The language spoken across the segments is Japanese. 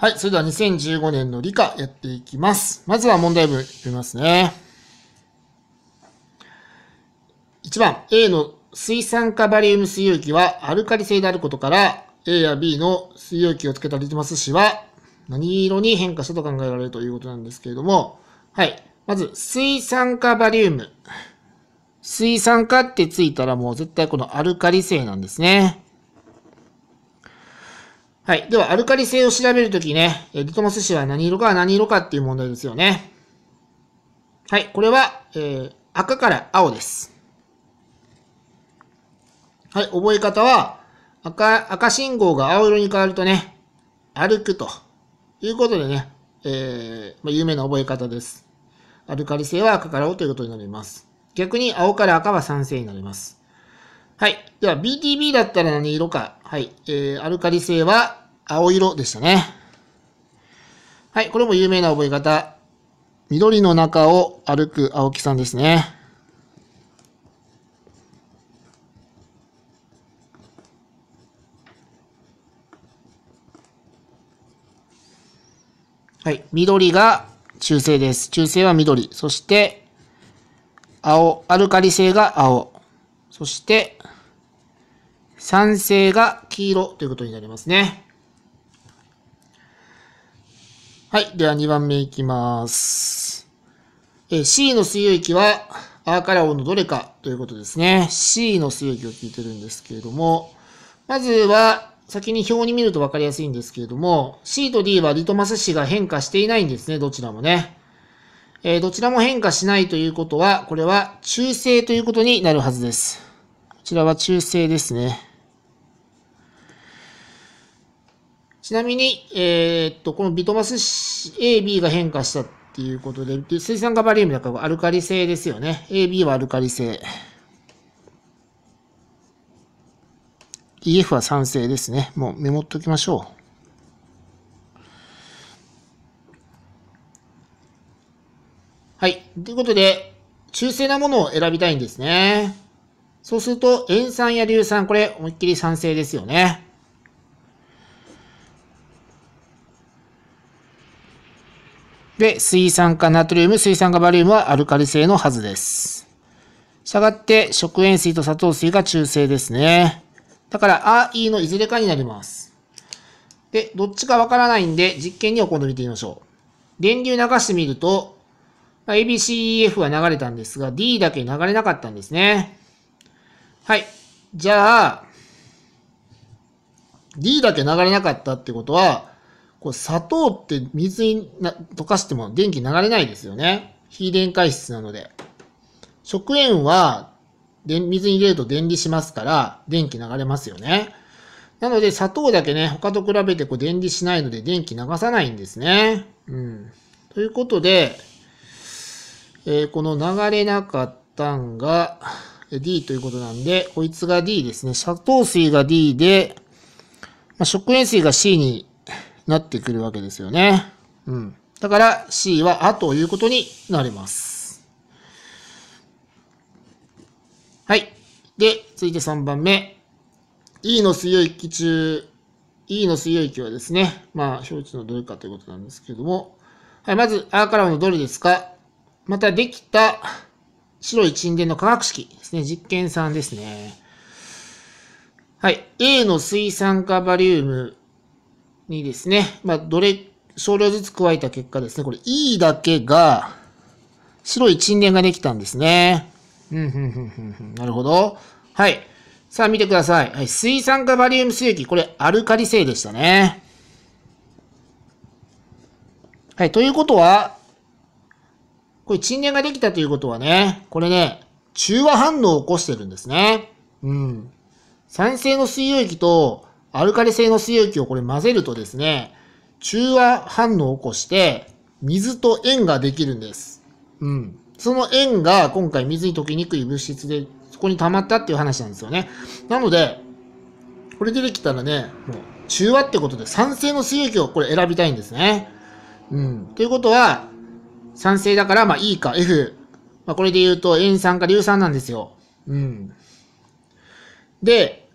はい、それでは2015年の理科やっていきます。まずは問題文読みますね。1番、A の水酸化バリウム水溶液はアルカリ性であることから、A や B の水溶液をつけたリトマス紙は何色に変化したと考えられるということなんですけれども、はい。まず、水酸化バリウム。水酸化ってついたらもう絶対このアルカリ性なんですね。はい。では、アルカリ性を調べるときね、リトマス紙は何色か何色かっていう問題ですよね。はい。これは、えー、赤から青です。はい。覚え方は、赤、赤信号が青色に変わるとね、歩くということでね、えー、まあ、有名な覚え方です。アルカリ性は赤から青ということになります。逆に青から赤は酸性になります。はい。では、BTB だったら何色かはい。えー、アルカリ性は青色でしたね。はい。これも有名な覚え方。緑の中を歩く青木さんですね。はい。緑が中性です。中性は緑。そして、青。アルカリ性が青。そして、酸性が黄色ということになりますね。はい。では2番目いきます。え C の水溶液は R ラオンのどれかということですね。C の水溶液を聞いてるんですけれども、まずは先に表に見ると分かりやすいんですけれども、C と D はリトマス紙が変化していないんですね。どちらもね。えどちらも変化しないということは、これは中性ということになるはずです。こちらは中性ですね。ちなみに、えー、っと、このビトマス AB が変化したっていうことで、で水酸化バリウムだからアルカリ性ですよね。AB はアルカリ性。EF は酸性ですね。もうメモっときましょう。はい。ということで、中性なものを選びたいんですね。そうすると、塩酸や硫酸、これ、思いっきり酸性ですよね。で、水酸化ナトリウム、水酸化バリウムはアルカリ性のはずです。したがって、食塩水と砂糖水が中性ですね。だから、あ、いのいずれかになります。で、どっちかわからないんで、実験にお好みてみましょう。電流流してみると、ABCEF は流れたんですが、D だけ流れなかったんですね。はい。じゃあ、D だけ流れなかったってことは、これ砂糖って水に溶かしても電気流れないですよね。非電解質なので。食塩は水に入れると電離しますから、電気流れますよね。なので砂糖だけね、他と比べてこう電離しないので電気流さないんですね。うん。ということで、えー、この流れなかったんが D ということなんで、こいつが D ですね。砂糖水が D で、まあ、食塩水が C になってくるわけですよね。うん。だから C はあということになります。はい。で、続いて3番目。E の水溶液中、E の水溶液はですね、まあ、表示のどれかということなんですけれども、はい、まず、アーカラムのどれですかまた、できた白い沈殿の化学式ですね。実験3ですね。はい。A の水酸化バリウムにですね、まあ、どれ、少量ずつ加えた結果ですね、これ E だけが、白い沈殿ができたんですね。うん、ふん、ふん、ふん。なるほど。はい。さあ見てください。はい、水酸化バリウム水液、これアルカリ性でしたね。はい、ということは、これ沈殿ができたということはね、これね、中和反応を起こしてるんですね。うん。酸性の水溶液とアルカリ性の水液をこれ混ぜるとですね、中和反応を起こして、水と塩ができるんです。うん。その塩が今回水に溶けにくい物質で、そこに溜まったっていう話なんですよね。なので、これ出てきたらね、もう中和ってことで酸性の水液をこれ選びたいんですね。うん。ということは、酸性だから、まあ E か F。まあこれで言うと塩酸か硫酸なんですよ。うん。で、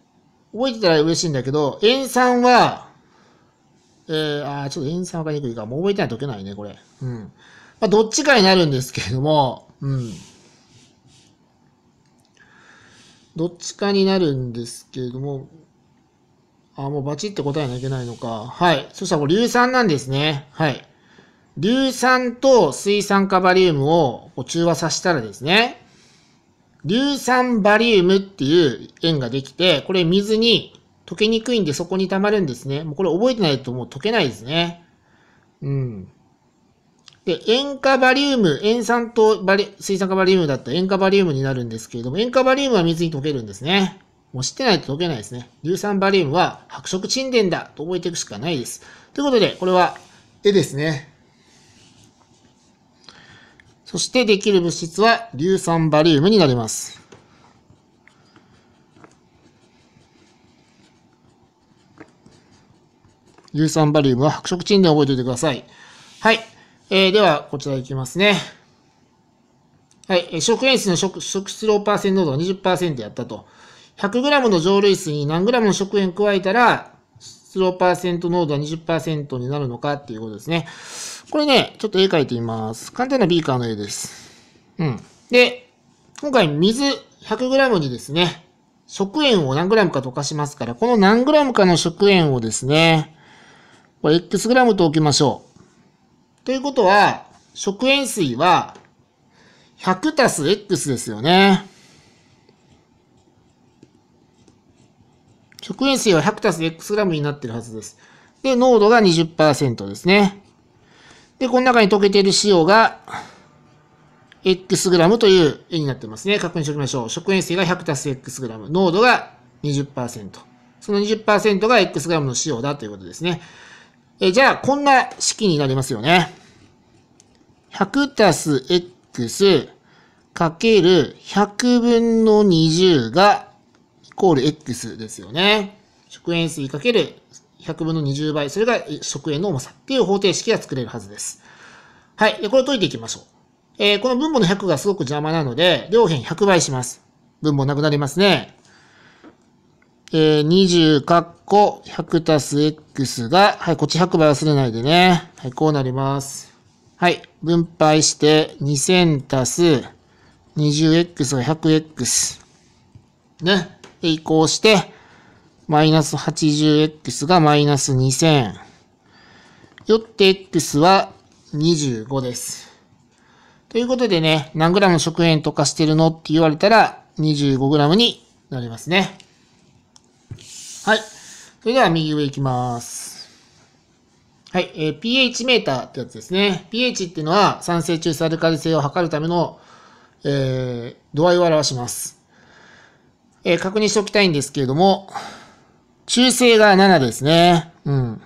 覚えてたら嬉しいんだけど、塩酸は、えー、あちょっと塩酸わかりにくいか。もう覚えてないといけないね、これ。うん。まあ、どっちかになるんですけれども、うん。どっちかになるんですけれども、あ、もうバチって答えなきゃいけないのか。はい。そしたらこれ硫酸なんですね。はい。硫酸と水酸化バリウムをこう中和させたらですね、硫酸バリウムっていう塩ができて、これ水に溶けにくいんでそこに溜まるんですね。もうこれ覚えてないともう溶けないですね。うん。で、塩化バリウム、塩酸とバリ水酸化バリウムだった塩化バリウムになるんですけれども、塩化バリウムは水に溶けるんですね。もう知ってないと溶けないですね。硫酸バリウムは白色沈殿だと覚えていくしかないです。ということで、これは絵ですね。そしてできる物質は硫酸バリウムになります。硫酸バリウムは白色沈で覚えておいてください。はい。えー、では、こちらいきますね。はい。食塩水の食質量パーセン濃度が20%やったと。100g の蒸留水に何 g の食塩加えたら、スローパーセント濃度は20%になるのかっていうことですね。これね、ちょっと絵描いてみます。簡単なビーカーの絵です。うん。で、今回水 100g にですね、食塩を何 g か溶かしますから、この何 g かの食塩をですね、これ x g と置きましょう。ということは、食塩水は100たす x ですよね。食塩水は100たす x g になってるはずです。で、濃度が20%ですね。で、この中に溶けている塩が、X グラムという絵になってますね。確認しておきましょう。食塩水が 100+X グラム。濃度が20%。その20%が X グラムの塩だということですね。えじゃあ、こんな式になりますよね。100+X かける100分の20がイコール X ですよね。食塩水かける100分の20倍、それが食塩の重さっていう方程式が作れるはずです。はい。で、これを解いていきましょう。えー、この分母の100がすごく邪魔なので、両辺100倍します。分母なくなりますね。えー、20括弧100たす x が、はい、こっち100倍忘れないでね。はい、こうなります。はい、分配して2000たす 20x が 100x。ね、え、移行して、マイナス 80x がマイナス2000。よって x は25です。ということでね、何グラム食塩溶かしてるのって言われたら、25グラムになりますね。はい。それでは右上行きます。はい。えー、pH メーターってやつですね。pH っていうのは酸性中性アルカリ性を測るための、えー、度合いを表します。えー、確認しておきたいんですけれども、中性が7ですね。うん。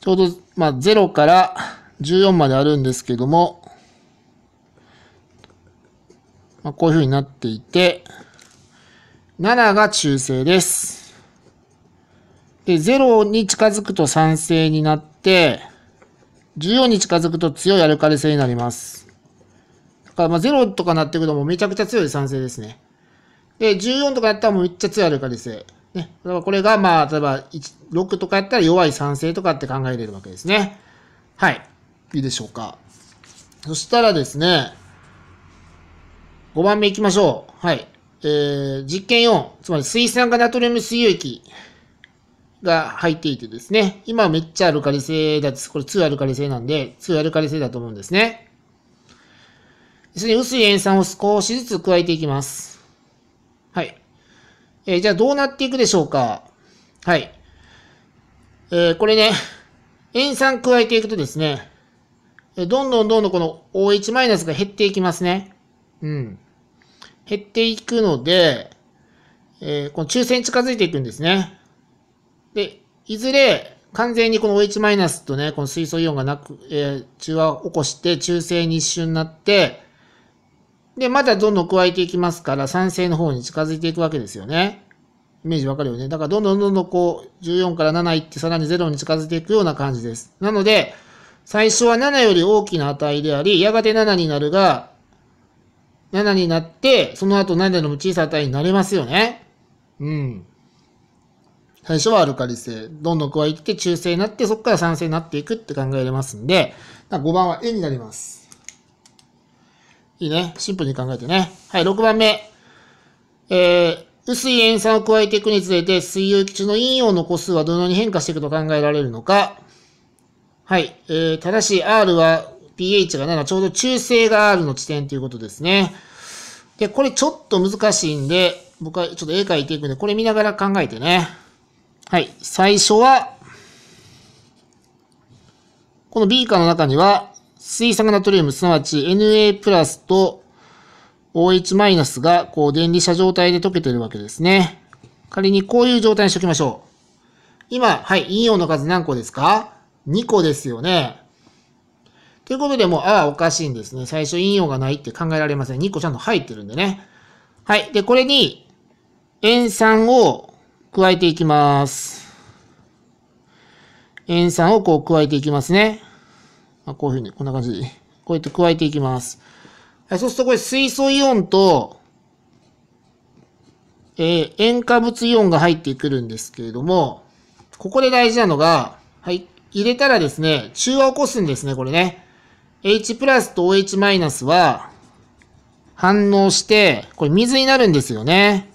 ちょうど、まあ、0から14まであるんですけども、まあ、こういう風になっていて、7が中性です。で、0に近づくと酸性になって、14に近づくと強いアルカリ性になります。だからま0とかなってくるともうめちゃくちゃ強い酸性ですね。で、14とかやったらもうめっちゃ強いアルカリ性。ね、だからこれが、まあ、例えば、6とかやったら弱い酸性とかって考えれるわけですね。はい。いいでしょうか。そしたらですね、5番目いきましょう。はい。えー、実験4、つまり水酸化ナトリウム水溶液が入っていてですね、今めっちゃアルカリ性だでこれ2アルカリ性なんで、2アルカリ性だと思うんですね。それに薄い塩酸を少しずつ加えていきます。はい。えー、じゃあどうなっていくでしょうか。はい。えー、これね、塩酸加えていくとですね、どんどんどんどんこの OH- が減っていきますね。うん。減っていくので、えー、この中に近づいていくんですね。で、いずれ完全にこの OH- とね、この水素イオンがなく、えー、中和を起こして中性に一瞬になって、で、またどんどん加えていきますから、酸性の方に近づいていくわけですよね。イメージわかるよね。だからどんどんどんどんこう、14から7いってさらに0に近づいていくような感じです。なので、最初は7より大きな値であり、やがて7になるが、7になって、その後7でも小さい値になりますよね。うん。最初はアルカリ性、どんどん加えて中性になって、そこから酸性になっていくって考えられますんで、5番は A になります。いいね。シンプルに考えてね。はい、6番目。えー、薄い塩酸を加えていくにつれて、水溶液中の陰陽の個数はどのように変化していくと考えられるのか。はい、えー、ただし R は pH が7、ちょうど中性が R の地点ということですね。で、これちょっと難しいんで、僕はちょっと絵描いていくんで、これ見ながら考えてね。はい、最初は、このビーカーの中には、水酸化ナトリウム、すなわち Na プラスと OH マイナスが、こう、電離した状態で溶けてるわけですね。仮にこういう状態にしておきましょう。今、はい、陰陽の数何個ですか ?2 個ですよね。ということで、もう、ああ、おかしいんですね。最初、陰陽がないって考えられません。2個ちゃんと入ってるんでね。はい。で、これに、塩酸を加えていきます。塩酸をこう加えていきますね。まあ、こういうふうに、こんな感じで、こうやって加えていきます。はい、そうするとこれ水素イオンと、えー、塩化物イオンが入ってくるんですけれども、ここで大事なのが、はい、入れたらですね、中和を起こすんですね、これね。H プラスと OH マイナスは、反応して、これ水になるんですよね。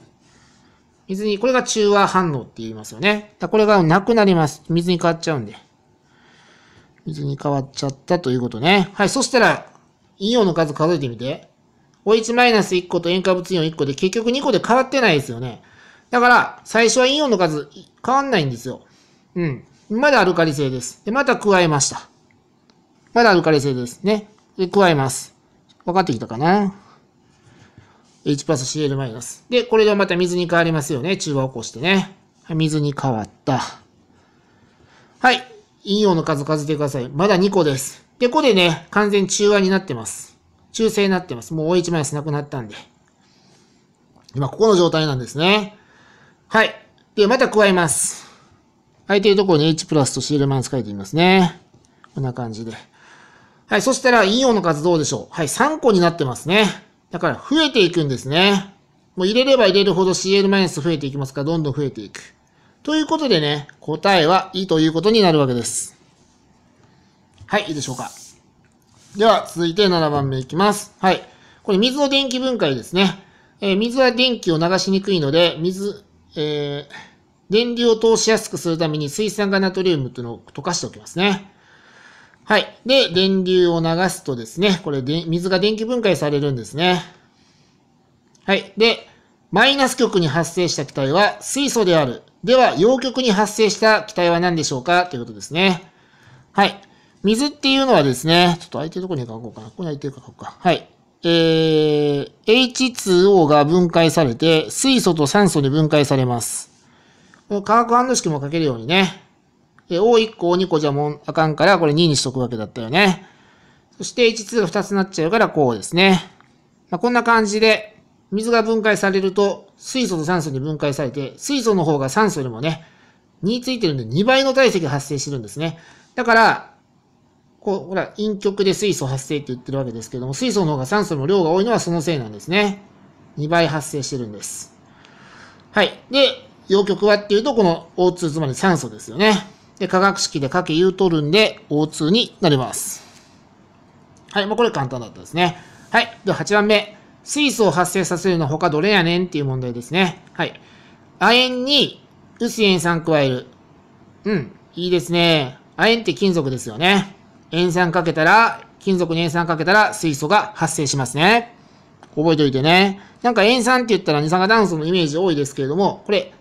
水に、これが中和反応って言いますよね。だこれがなくなります。水に変わっちゃうんで。水に変わっちゃったということね。はい、そしたら、イオンの数数えてみて。O1 マイナス1個と塩化物イオン1個で結局2個で変わってないですよね。だから、最初はイオンの数変わんないんですよ。うん。まだアルカリ性です。で、また加えました。まだアルカリ性ですね。で、加えます。分かってきたかな ?H プラス Cl で、これでまた水に変わりますよね。中和を起こしてね。水に変わった。はい。引用の数数えてください。まだ2個です。で、ここでね、完全中和になってます。中性になってます。もう OH マイナスなくなったんで。今、ここの状態なんですね。はい。で、また加えます。空いてるところに H プラスと C l マンス書いてみますね。こんな感じで。はい。そしたら、引用の数どうでしょうはい。3個になってますね。だから、増えていくんですね。もう入れれば入れるほど CL- マイナス増えていきますから、どんどん増えていく。ということでね、答えはいということになるわけです。はい、いいでしょうか。では、続いて7番目いきます。はい。これ、水の電気分解ですね。えー、水は電気を流しにくいので、水、えー、電流を通しやすくするために水酸化ナトリウムというのを溶かしておきますね。はい。で、電流を流すとですね、これで、水が電気分解されるんですね。はい。で、マイナス極に発生した気体は水素である。では、洋極に発生した気体は何でしょうかということですね。はい。水っていうのはですね、ちょっと空いてるとこに書こうかな。ここに空いてるか書こうか。はい。えー、H2O が分解されて、水素と酸素に分解されます。この化学反応式も書けるようにね。O1 個、O2 個じゃもうあかんから、これ2にしとくわけだったよね。そして H2 が2つになっちゃうから、こうですね。まあ、こんな感じで、水が分解されると水素と酸素に分解されて、水素の方が酸素よりもね、2ついてるんで2倍の体積が発生してるんですね。だから、こう、ほら、陰極で水素発生って言ってるわけですけども、水素の方が酸素の量が多いのはそのせいなんですね。2倍発生してるんです。はい。で、陽極はっていうと、この O2、つまり酸素ですよね。で、化学式でかけ U 取るんで、O2 になります。はい。もうこれ簡単だったですね。はい。では8番目。水素を発生させるの他どれやねんっていう問題ですね。はい。亜鉛に薄塩酸加える。うん。いいですね。亜鉛って金属ですよね。塩酸かけたら、金属に塩酸かけたら水素が発生しますね。覚えておいてね。なんか塩酸って言ったら二酸化炭素のイメージ多いですけれども、これ、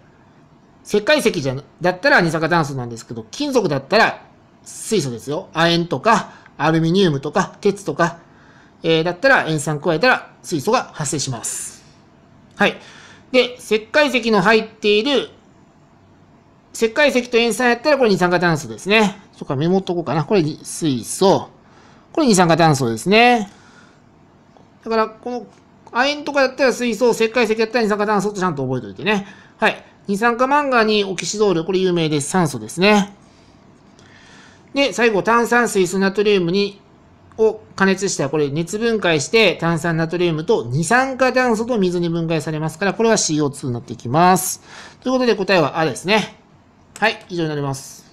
石灰石じゃ、だったら二酸化炭素なんですけど、金属だったら水素ですよ。亜鉛とか、アルミニウムとか、鉄とか、えー、だったら塩酸加えたら水素が発生します。はい。で、石灰石の入っている、石灰石と塩酸やったらこれ二酸化炭素ですね。そっか、メモっとこうかな。これ水素。これ二酸化炭素ですね。だから、この亜鉛とかだったら水素、石灰石だったら二酸化炭素とちゃんと覚えておいてね。はい。二酸化マンガにオキシドール、これ有名です。酸素ですね。で、最後、炭酸水素ナトリウムにを加熱したら、これ熱分解して炭酸ナトリウムと二酸化炭素と水に分解されますから、これは CO2 になっていきます。ということで答えはあですね。はい、以上になります。